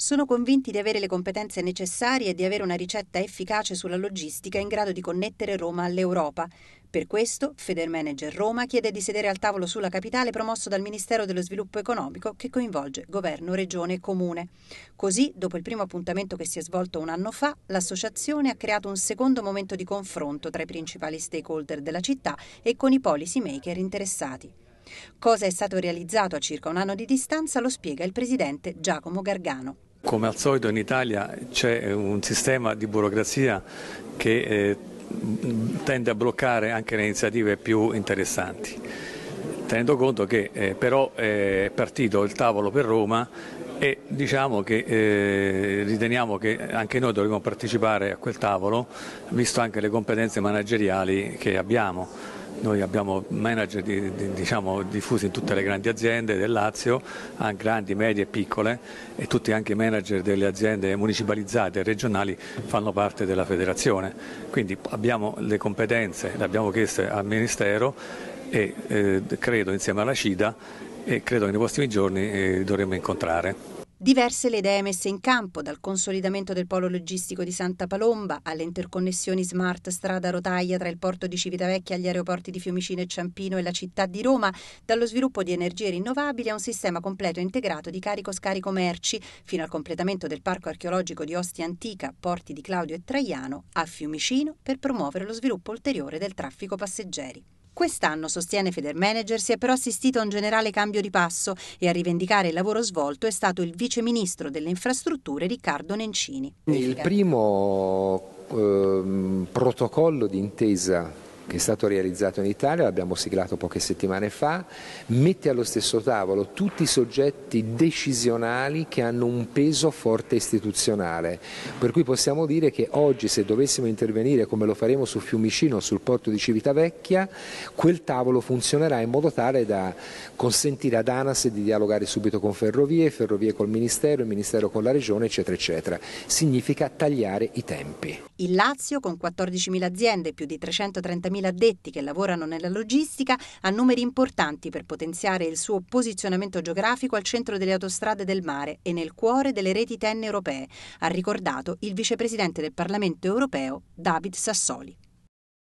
sono convinti di avere le competenze necessarie e di avere una ricetta efficace sulla logistica in grado di connettere Roma all'Europa. Per questo, Federmanager Roma chiede di sedere al tavolo sulla capitale promosso dal Ministero dello Sviluppo Economico che coinvolge governo, regione e comune. Così, dopo il primo appuntamento che si è svolto un anno fa, l'associazione ha creato un secondo momento di confronto tra i principali stakeholder della città e con i policy maker interessati. Cosa è stato realizzato a circa un anno di distanza lo spiega il presidente Giacomo Gargano. Come al solito in Italia c'è eh, un sistema di burocrazia che eh, tende a bloccare anche le iniziative più interessanti tenendo conto che eh, però eh, è partito il tavolo per Roma e diciamo che eh, riteniamo che anche noi dovremmo partecipare a quel tavolo, visto anche le competenze manageriali che abbiamo. Noi abbiamo manager di, di, diciamo, diffusi in tutte le grandi aziende del Lazio, grandi, medie e piccole, e tutti anche i manager delle aziende municipalizzate e regionali fanno parte della federazione. Quindi abbiamo le competenze, le abbiamo chieste al Ministero e eh, credo insieme alla CIDA e credo che nei prossimi giorni eh, dovremo incontrare. Diverse le idee messe in campo, dal consolidamento del polo logistico di Santa Palomba alle interconnessioni smart strada rotaia tra il porto di Civitavecchia agli aeroporti di Fiumicino e Ciampino e la città di Roma, dallo sviluppo di energie rinnovabili a un sistema completo e integrato di carico-scarico merci, fino al completamento del parco archeologico di Ostia Antica, porti di Claudio e Traiano, a Fiumicino, per promuovere lo sviluppo ulteriore del traffico passeggeri. Quest'anno, sostiene Federmanager, si è però assistito a un generale cambio di passo e a rivendicare il lavoro svolto è stato il vice ministro delle infrastrutture Riccardo Nencini. Il primo eh, protocollo d'intesa che è stato realizzato in Italia, l'abbiamo siglato poche settimane fa, mette allo stesso tavolo tutti i soggetti decisionali che hanno un peso forte istituzionale, per cui possiamo dire che oggi se dovessimo intervenire come lo faremo su Fiumicino o sul porto di Civitavecchia, quel tavolo funzionerà in modo tale da consentire ad ANAS di dialogare subito con Ferrovie, Ferrovie col Ministero, il Ministero con la Regione, eccetera, eccetera. Significa tagliare i tempi. Il Lazio, con 14.000 aziende e più di 330.000 addetti che lavorano nella logistica, ha numeri importanti per potenziare il suo posizionamento geografico al centro delle autostrade del mare e nel cuore delle reti TEN europee, ha ricordato il vicepresidente del Parlamento europeo David Sassoli.